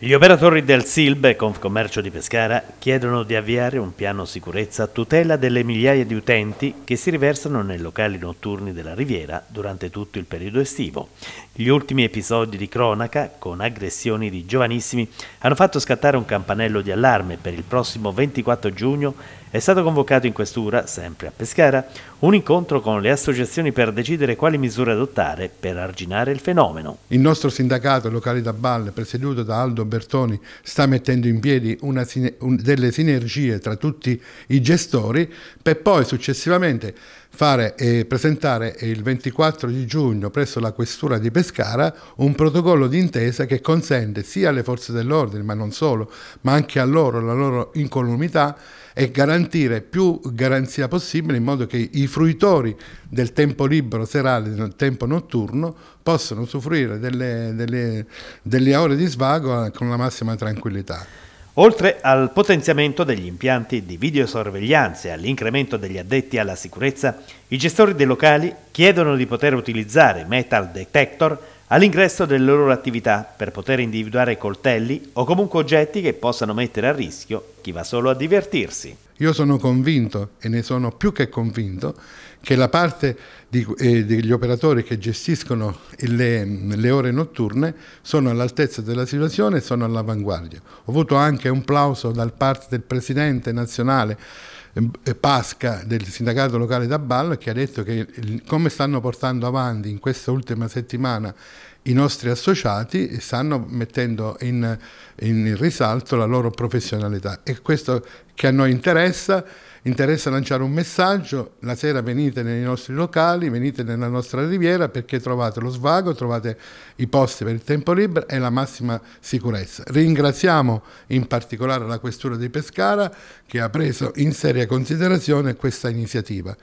Gli operatori del SILB, Confcommercio di Pescara, chiedono di avviare un piano sicurezza a tutela delle migliaia di utenti che si riversano nei locali notturni della Riviera durante tutto il periodo estivo. Gli ultimi episodi di cronaca, con aggressioni di giovanissimi, hanno fatto scattare un campanello di allarme per il prossimo 24 giugno è stato convocato in questura, sempre a Pescara, un incontro con le associazioni per decidere quali misure adottare per arginare il fenomeno. Il nostro sindacato locale da balle, presieduto da Aldo Bertoni sta mettendo in piedi una, un, delle sinergie tra tutti i gestori per poi successivamente fare e presentare il 24 di giugno presso la Questura di Pescara un protocollo d'intesa che consente sia alle forze dell'ordine, ma non solo, ma anche a loro la loro incolumità e garantire più garanzia possibile in modo che i fruitori del tempo libero serale, del tempo notturno, possono usufruire delle, delle, delle ore di svago con la massima tranquillità. Oltre al potenziamento degli impianti di videosorveglianza e all'incremento degli addetti alla sicurezza, i gestori dei locali chiedono di poter utilizzare metal detector all'ingresso delle loro attività per poter individuare coltelli o comunque oggetti che possano mettere a rischio chi va solo a divertirsi. Io sono convinto, e ne sono più che convinto, che la parte di, eh, degli operatori che gestiscono le, le ore notturne sono all'altezza della situazione e sono all'avanguardia. Ho avuto anche un plauso da parte del Presidente nazionale eh, Pasca del sindacato locale da Ballo che ha detto che come stanno portando avanti in questa ultima settimana i nostri associati stanno mettendo in, in risalto la loro professionalità e questo che a noi interessa interessa lanciare un messaggio, la sera venite nei nostri locali, venite nella nostra riviera perché trovate lo svago, trovate i posti per il tempo libero e la massima sicurezza. Ringraziamo in particolare la Questura di Pescara che ha preso in seria considerazione questa iniziativa.